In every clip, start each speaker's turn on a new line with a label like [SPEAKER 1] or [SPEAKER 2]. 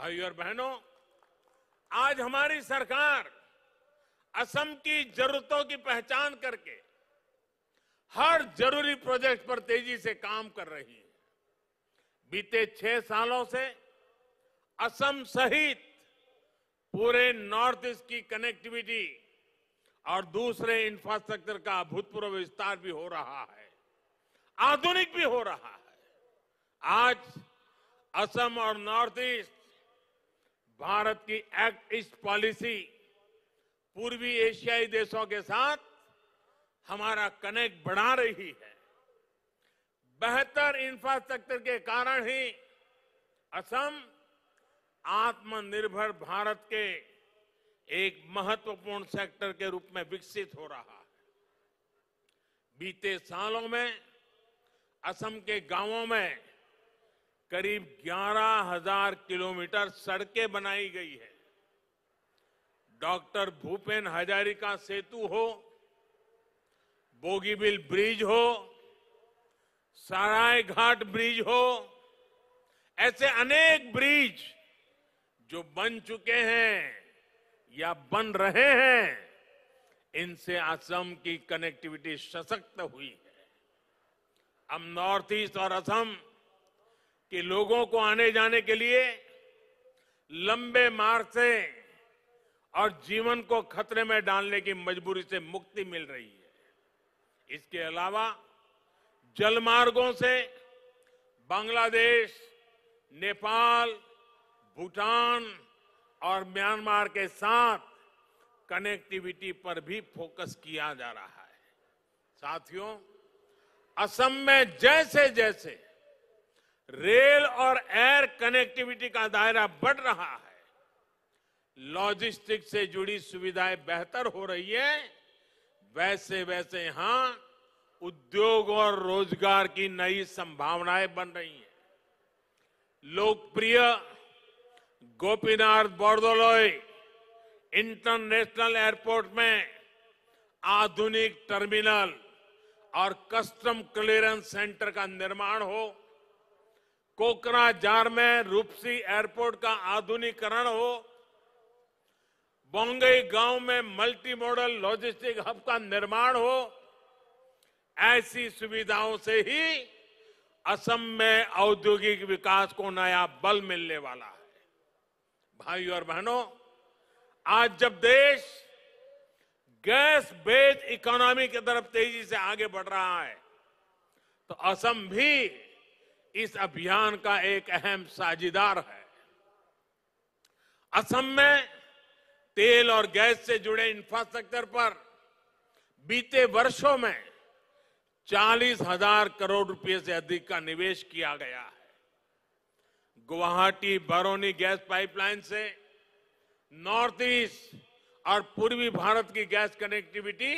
[SPEAKER 1] भाई और बहनों आज हमारी सरकार असम की जरूरतों की पहचान करके हर जरूरी प्रोजेक्ट पर तेजी से काम कर रही है बीते छह सालों से असम सहित पूरे नॉर्थ ईस्ट की कनेक्टिविटी और दूसरे इंफ्रास्ट्रक्चर का अभूतपूर्व विस्तार भी हो रहा है आधुनिक भी हो रहा है आज असम और नॉर्थ ईस्ट भारत की एक्ट ईस्ट पॉलिसी पूर्वी एशियाई देशों के साथ हमारा कनेक्ट बढ़ा रही है बेहतर इंफ्रास्ट्रक्चर के कारण ही असम आत्मनिर्भर भारत के एक महत्वपूर्ण सेक्टर के रूप में विकसित हो रहा है बीते सालों में असम के गांवों में करीब ग्यारह हजार किलोमीटर सड़कें बनाई गई है डॉक्टर भूपेन हजारिका सेतु हो बोगीबिल ब्रिज हो सराय घाट ब्रिज हो ऐसे अनेक ब्रिज जो बन चुके हैं या बन रहे हैं इनसे असम की कनेक्टिविटी सशक्त हुई है अब नॉर्थ ईस्ट और असम कि लोगों को आने जाने के लिए लंबे मार्ग से और जीवन को खतरे में डालने की मजबूरी से मुक्ति मिल रही है इसके अलावा जल मार्गों से बांग्लादेश नेपाल भूटान और म्यांमार के साथ कनेक्टिविटी पर भी फोकस किया जा रहा है साथियों असम में जैसे जैसे रेल और एयर कनेक्टिविटी का दायरा बढ़ रहा है लॉजिस्टिक से जुड़ी सुविधाएं बेहतर हो रही है वैसे वैसे यहां उद्योग और रोजगार की नई संभावनाएं बन रही हैं लोकप्रिय गोपीनाथ बोरदोलोई इंटरनेशनल एयरपोर्ट में आधुनिक टर्मिनल और कस्टम क्लियरेंस सेंटर का निर्माण हो कोकराझार में रूपसी एयरपोर्ट का आधुनिकरण हो बोंगई गांव में मल्टी मॉडल लॉजिस्टिक हब का निर्माण हो ऐसी सुविधाओं से ही असम में औद्योगिक विकास को नया बल मिलने वाला है भाइयों और बहनों आज जब देश गैस बेस्ड इकोनॉमी की तरफ तेजी से आगे बढ़ रहा है तो असम भी इस अभियान का एक अहम साझीदार है असम में तेल और गैस से जुड़े इंफ्रास्ट्रक्चर पर बीते वर्षों में चालीस हजार करोड़ रुपए से अधिक का निवेश किया गया है गुवाहाटी बरौनी गैस पाइपलाइन से नॉर्थ ईस्ट और पूर्वी भारत की गैस कनेक्टिविटी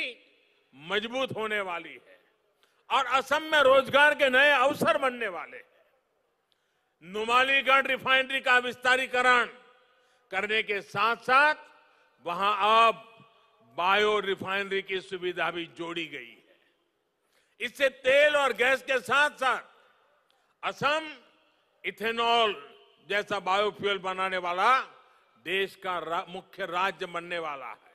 [SPEAKER 1] मजबूत होने वाली है और असम में रोजगार के नए अवसर बनने वाले नुमालीगढ़ रिफाइनरी का विस्तारीकरण करने के साथ साथ वहां अब बायो रिफाइनरी की सुविधा भी जोड़ी गई है इससे तेल और गैस के साथ साथ असम इथेनॉल जैसा बायोफ्यूल बनाने वाला देश का रा, मुख्य राज्य बनने वाला है